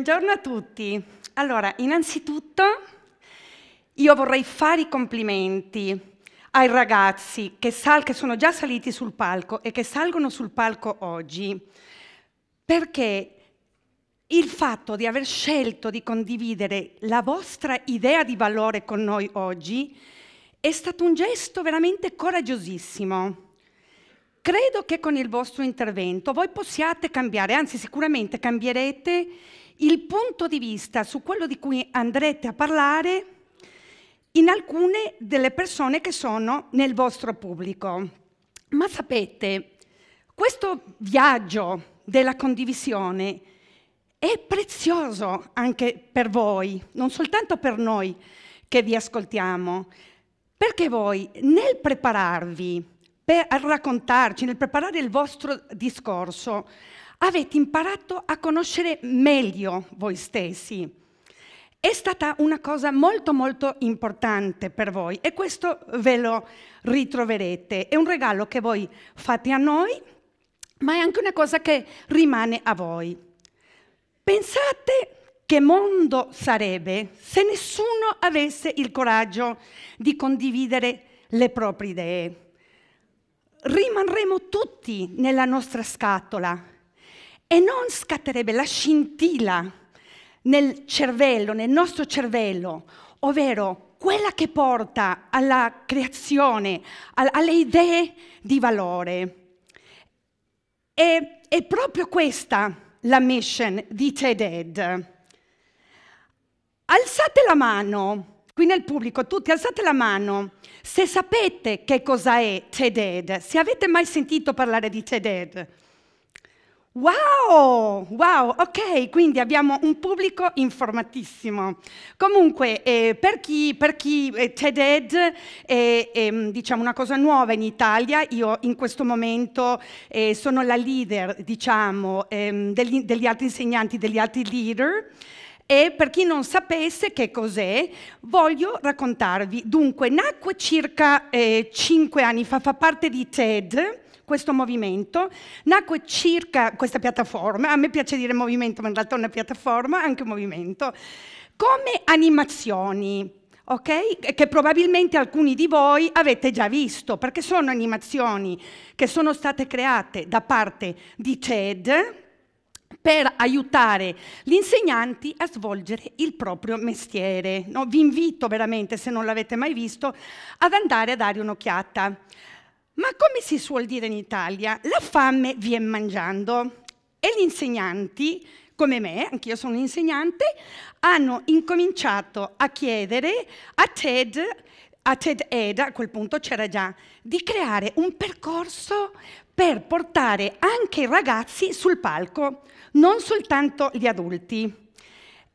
Buongiorno a tutti. Allora, innanzitutto io vorrei fare i complimenti ai ragazzi che, sal, che sono già saliti sul palco e che salgono sul palco oggi, perché il fatto di aver scelto di condividere la vostra idea di valore con noi oggi è stato un gesto veramente coraggiosissimo. Credo che con il vostro intervento voi possiate cambiare, anzi sicuramente cambierete il punto di vista su quello di cui andrete a parlare in alcune delle persone che sono nel vostro pubblico. Ma sapete, questo viaggio della condivisione è prezioso anche per voi, non soltanto per noi che vi ascoltiamo, perché voi nel prepararvi per raccontarci, nel preparare il vostro discorso, avete imparato a conoscere meglio voi stessi. È stata una cosa molto molto importante per voi e questo ve lo ritroverete. È un regalo che voi fate a noi, ma è anche una cosa che rimane a voi. Pensate che mondo sarebbe se nessuno avesse il coraggio di condividere le proprie idee. Rimarremo tutti nella nostra scatola e non scatterebbe la scintilla nel cervello, nel nostro cervello, ovvero quella che porta alla creazione, alle idee di valore. E, è proprio questa la mission di TED-Ed. Alzate la mano, qui nel pubblico, tutti alzate la mano, se sapete che cosa è TED-Ed, se avete mai sentito parlare di TED-Ed. Wow, wow, ok, quindi abbiamo un pubblico informatissimo. Comunque, eh, per chi, per chi eh, TED-Ed è, è mm, diciamo, una cosa nuova in Italia, io in questo momento eh, sono la leader diciamo, ehm, degli, degli altri insegnanti, degli altri leader, e per chi non sapesse che cos'è, voglio raccontarvi. Dunque, nacque circa eh, 5 anni fa, fa parte di TED, questo movimento. Nacque circa questa piattaforma, a me piace dire movimento, ma in realtà è una piattaforma, anche un movimento, come animazioni. ok? Che probabilmente alcuni di voi avete già visto, perché sono animazioni che sono state create da parte di CED, per aiutare gli insegnanti a svolgere il proprio mestiere. No? Vi invito veramente, se non l'avete mai visto, ad andare a dare un'occhiata. Ma come si suol dire in Italia, la fame viene mangiando e gli insegnanti, come me, anch'io sono un insegnante, hanno incominciato a chiedere a TED, a TED Ed, a quel punto c'era già, di creare un percorso per portare anche i ragazzi sul palco, non soltanto gli adulti.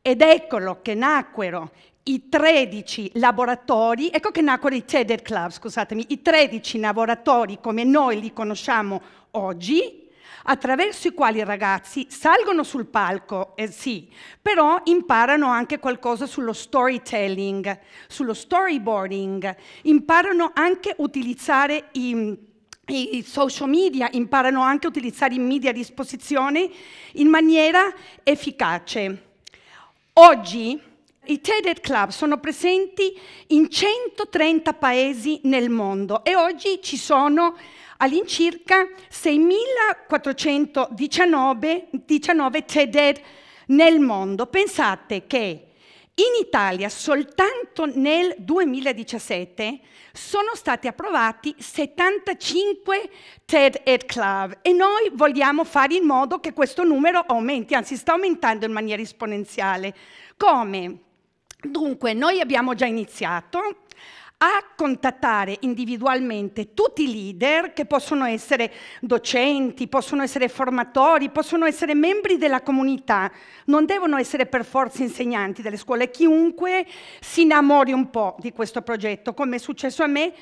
Ed eccolo che nacquero i 13 laboratori, ecco che nacquero i Tedder Club, scusatemi, i 13 laboratori come noi li conosciamo oggi, attraverso i quali i ragazzi salgono sul palco, eh sì, però imparano anche qualcosa sullo storytelling, sullo storyboarding, imparano anche a utilizzare i i social media imparano anche a utilizzare i media a disposizione in maniera efficace. Oggi i TEDED Club sono presenti in 130 paesi nel mondo e oggi ci sono all'incirca 6.419 TEDED nel mondo. Pensate che in Italia soltanto nel 2017 sono stati approvati 75 TED Ed Club e noi vogliamo fare in modo che questo numero aumenti, anzi sta aumentando in maniera esponenziale. Come? Dunque, noi abbiamo già iniziato a contattare individualmente tutti i leader che possono essere docenti, possono essere formatori, possono essere membri della comunità, non devono essere per forza insegnanti delle scuole, chiunque si innamori un po' di questo progetto, come è successo a me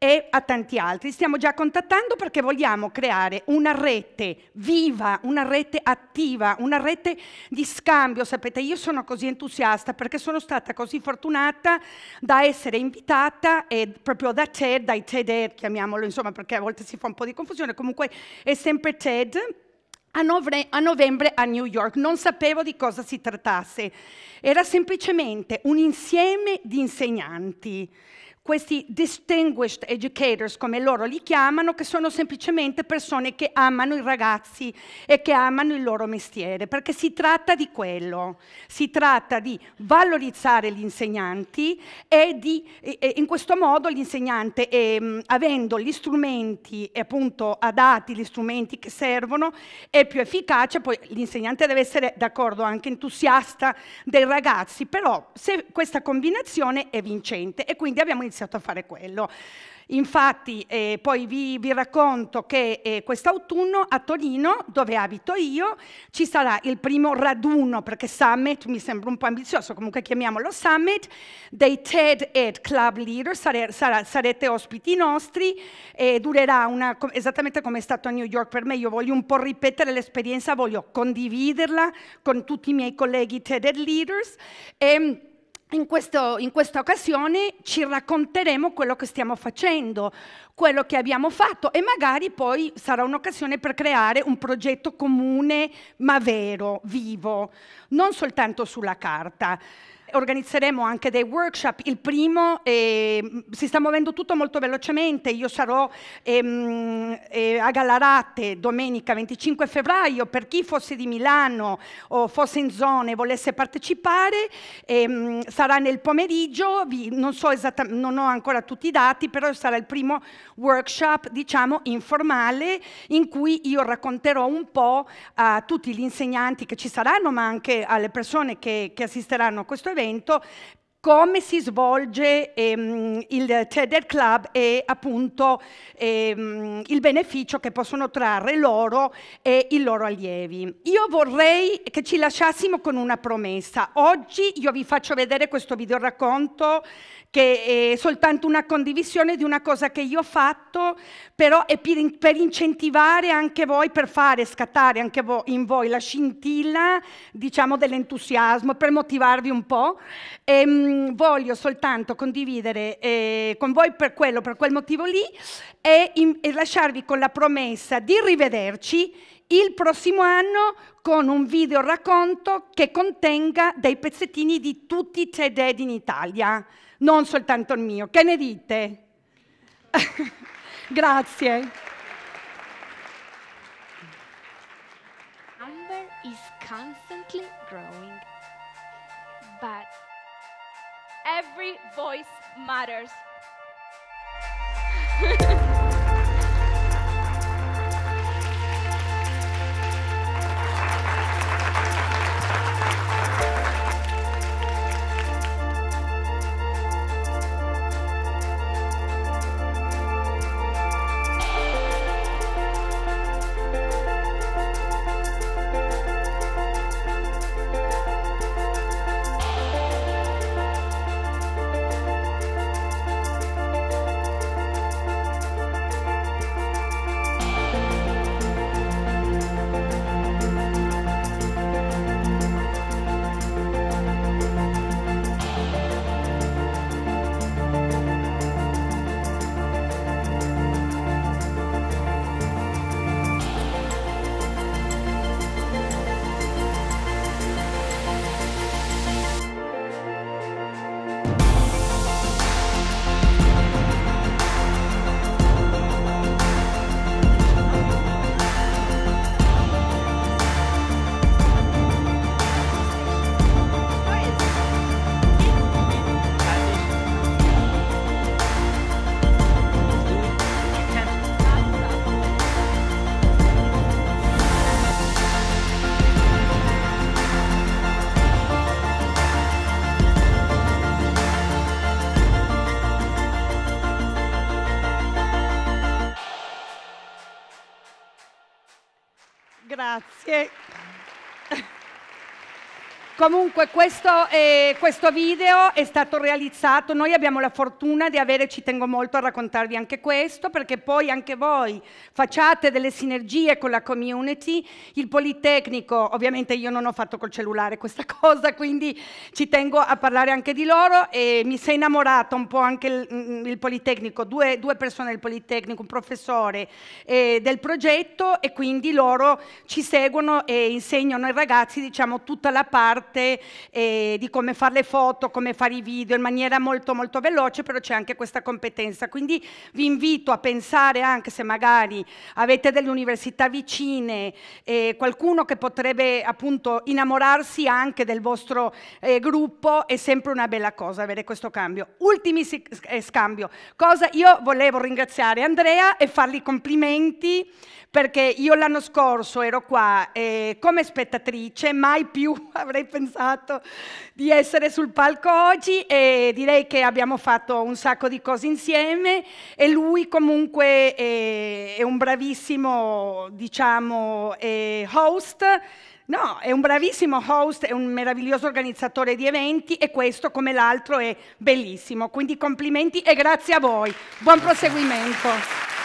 e a tanti altri. Stiamo già contattando perché vogliamo creare una rete viva, una rete attiva, una rete di scambio. Sapete, io sono così entusiasta perché sono stata così fortunata da essere invitata e proprio da Ted, dai Ted CEDER, chiamiamolo, insomma, perché a volte si fa un po' di confusione, comunque è sempre CED, a, novembre a New York. Non sapevo di cosa si trattasse. Era semplicemente un insieme di insegnanti questi distinguished educators, come loro li chiamano, che sono semplicemente persone che amano i ragazzi e che amano il loro mestiere, perché si tratta di quello, si tratta di valorizzare gli insegnanti e di, e in questo modo l'insegnante, ehm, avendo gli strumenti appunto adatti, gli strumenti che servono, è più efficace, poi l'insegnante deve essere d'accordo anche entusiasta dei ragazzi, però se questa combinazione è vincente e quindi abbiamo iniziato iniziato a fare quello. Infatti, eh, poi vi, vi, racconto che eh, quest'autunno a Torino, dove abito io, ci sarà il primo raduno, perché summit mi sembra un po' ambizioso, comunque chiamiamolo summit, dei TED Ed Club Leader, sare, sare, sarete ospiti nostri, eh, durerà una, esattamente come è stato a New York per me, io voglio un po' ripetere l'esperienza, voglio condividerla con tutti i miei colleghi TED Ed Leaders. E, ehm, in, questo, in, questa occasione ci racconteremo quello che stiamo facendo, quello che abbiamo fatto e magari poi sarà un'occasione per creare un progetto comune ma vero, vivo, non soltanto sulla carta organizzeremo anche dei workshop. Il primo eh, si sta muovendo tutto molto velocemente. Io sarò ehm, eh, a Gallarate domenica 25 febbraio. Per chi fosse di Milano o fosse in zona e volesse partecipare, ehm, sarà nel pomeriggio. Vi, non, so non ho ancora tutti i dati, però sarà il primo workshop, diciamo, informale in cui io racconterò un po' a tutti gli insegnanti che ci saranno, ma anche alle persone che, che assisteranno a questo evento evento come si svolge ehm, il Cedar Club e appunto ehm, il beneficio che possono trarre loro e i loro allievi. Io vorrei che ci lasciassimo con una promessa. Oggi io vi faccio vedere questo video racconto che è eh, soltanto una condivisione di una cosa che io ho fatto, però è per, incentivare anche voi, per fare scattare anche voi, in voi la scintilla, diciamo, dell'entusiasmo, per motivarvi un po'. E, ehm, mh, voglio soltanto condividere eh, con voi per quello, per quel motivo lì, e, in, e lasciarvi con la promessa di rivederci il prossimo anno con un video racconto che contenga dei pezzettini di tutti i TED in Italia non soltanto il mio. Che ne dite? Grazie. Amber is constantly growing, but every voice matters. Grazie. Comunque questo, eh, questo, video è stato realizzato, noi abbiamo la fortuna di avere, ci tengo molto a raccontarvi anche questo, perché poi anche voi facciate delle sinergie con la community, il Politecnico, ovviamente io non ho fatto col cellulare questa cosa, quindi ci tengo a parlare anche di loro e mi sei innamorata un po' anche il, mm, il Politecnico, due, due, persone del Politecnico, un professore eh, del progetto e quindi loro ci seguono e insegnano ai ragazzi diciamo tutta la parte arte, eh, di come fare le foto, come fare i video in maniera molto molto veloce, però c'è anche questa competenza. Quindi vi invito a pensare anche se magari avete delle università vicine, eh, qualcuno che potrebbe appunto innamorarsi anche del vostro eh, gruppo, è sempre una bella cosa avere questo cambio. Ultimi eh, scambio, cosa io volevo ringraziare Andrea e fargli complimenti perché io l'anno scorso ero qua eh, come spettatrice, mai più avrei pensato pensato di essere sul palco oggi e direi che abbiamo fatto un sacco di cose insieme e lui comunque è, è un bravissimo, diciamo, host No, è un bravissimo host, è un meraviglioso organizzatore di eventi e questo come l'altro è bellissimo. Quindi complimenti e grazie a voi. Buon proseguimento.